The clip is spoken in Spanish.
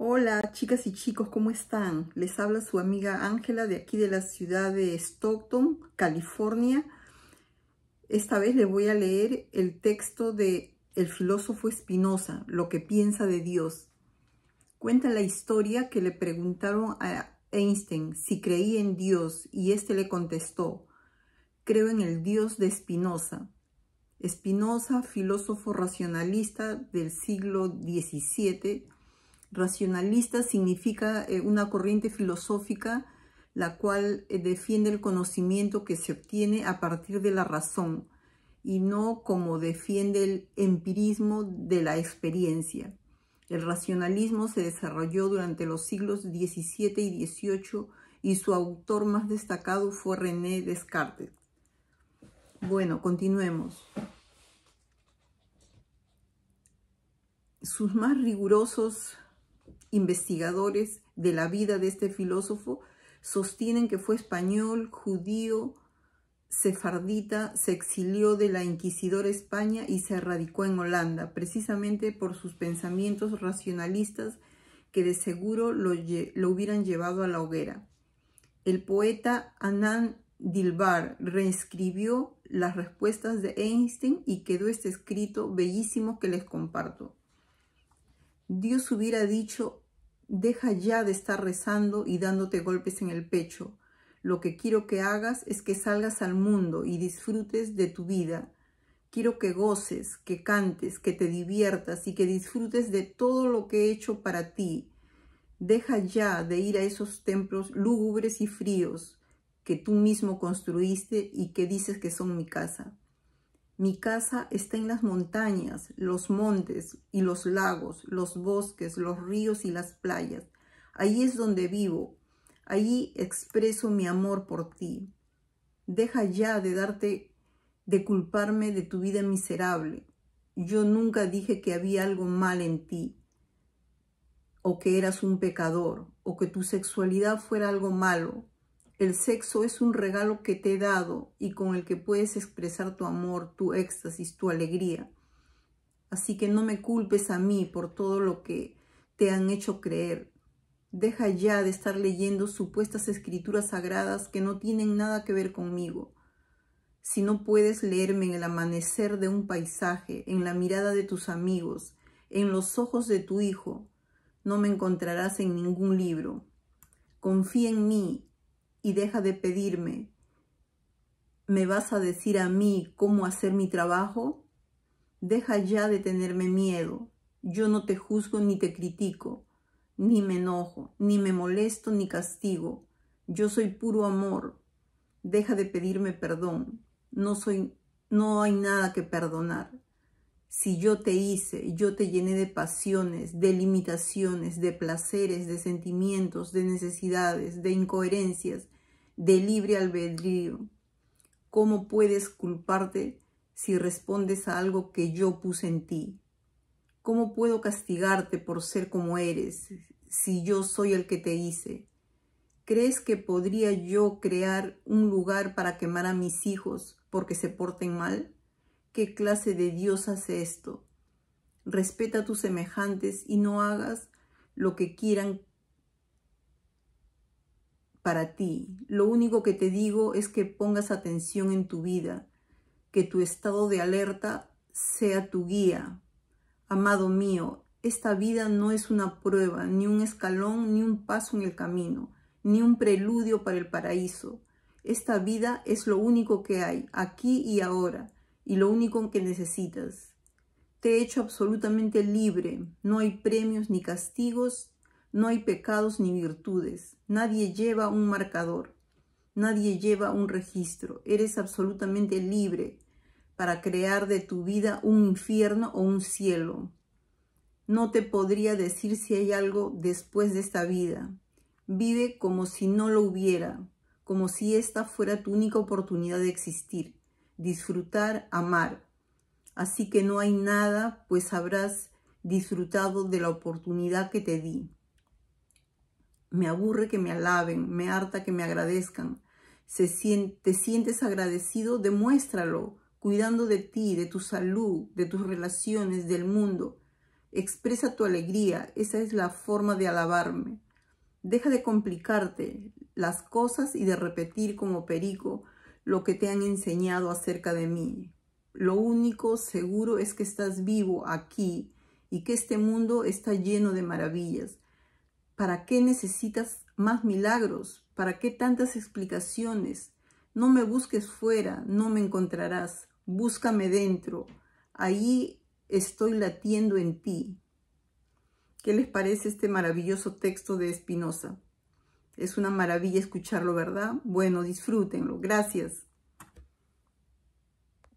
Hola chicas y chicos, ¿cómo están? Les habla su amiga Ángela de aquí de la ciudad de Stockton, California. Esta vez le voy a leer el texto de el filósofo Espinosa, Lo que piensa de Dios. Cuenta la historia que le preguntaron a Einstein si creía en Dios y este le contestó, creo en el Dios de Spinoza. Espinosa, filósofo racionalista del siglo XVII, Racionalista significa eh, una corriente filosófica la cual eh, defiende el conocimiento que se obtiene a partir de la razón y no como defiende el empirismo de la experiencia. El racionalismo se desarrolló durante los siglos XVII y XVIII y su autor más destacado fue René Descartes. Bueno, continuemos. Sus más rigurosos investigadores de la vida de este filósofo sostienen que fue español, judío, sefardita, se exilió de la inquisidora España y se radicó en Holanda, precisamente por sus pensamientos racionalistas que de seguro lo, lo hubieran llevado a la hoguera. El poeta Anand Dilbar reescribió las respuestas de Einstein y quedó este escrito bellísimo que les comparto. Dios hubiera dicho Deja ya de estar rezando y dándote golpes en el pecho. Lo que quiero que hagas es que salgas al mundo y disfrutes de tu vida. Quiero que goces, que cantes, que te diviertas y que disfrutes de todo lo que he hecho para ti. Deja ya de ir a esos templos lúgubres y fríos que tú mismo construiste y que dices que son mi casa. Mi casa está en las montañas, los montes y los lagos, los bosques, los ríos y las playas. Allí es donde vivo. Allí expreso mi amor por ti. Deja ya de darte, de culparme de tu vida miserable. Yo nunca dije que había algo mal en ti, o que eras un pecador, o que tu sexualidad fuera algo malo. El sexo es un regalo que te he dado y con el que puedes expresar tu amor, tu éxtasis, tu alegría. Así que no me culpes a mí por todo lo que te han hecho creer. Deja ya de estar leyendo supuestas escrituras sagradas que no tienen nada que ver conmigo. Si no puedes leerme en el amanecer de un paisaje, en la mirada de tus amigos, en los ojos de tu hijo, no me encontrarás en ningún libro. Confía en mí y deja de pedirme, ¿me vas a decir a mí cómo hacer mi trabajo? Deja ya de tenerme miedo. Yo no te juzgo ni te critico, ni me enojo, ni me molesto ni castigo. Yo soy puro amor. Deja de pedirme perdón. No soy no hay nada que perdonar. Si yo te hice, yo te llené de pasiones, de limitaciones, de placeres, de sentimientos, de necesidades, de incoherencias, de libre albedrío. ¿Cómo puedes culparte si respondes a algo que yo puse en ti? ¿Cómo puedo castigarte por ser como eres si yo soy el que te hice? ¿Crees que podría yo crear un lugar para quemar a mis hijos porque se porten mal? ¿Qué clase de Dios hace esto? Respeta a tus semejantes y no hagas lo que quieran para ti. Lo único que te digo es que pongas atención en tu vida, que tu estado de alerta sea tu guía. Amado mío, esta vida no es una prueba, ni un escalón, ni un paso en el camino, ni un preludio para el paraíso. Esta vida es lo único que hay, aquí y ahora, y lo único que necesitas. Te he hecho absolutamente libre, no hay premios ni castigos, no hay pecados ni virtudes. Nadie lleva un marcador. Nadie lleva un registro. Eres absolutamente libre para crear de tu vida un infierno o un cielo. No te podría decir si hay algo después de esta vida. Vive como si no lo hubiera, como si esta fuera tu única oportunidad de existir, disfrutar, amar. Así que no hay nada, pues habrás disfrutado de la oportunidad que te di. Me aburre que me alaben, me harta que me agradezcan. te sientes agradecido, demuéstralo, cuidando de ti, de tu salud, de tus relaciones, del mundo. Expresa tu alegría, esa es la forma de alabarme. Deja de complicarte las cosas y de repetir como perico lo que te han enseñado acerca de mí. Lo único seguro es que estás vivo aquí y que este mundo está lleno de maravillas. ¿Para qué necesitas más milagros? ¿Para qué tantas explicaciones? No me busques fuera, no me encontrarás. Búscame dentro. Ahí estoy latiendo en ti. ¿Qué les parece este maravilloso texto de Espinosa? Es una maravilla escucharlo, ¿verdad? Bueno, disfrútenlo. Gracias.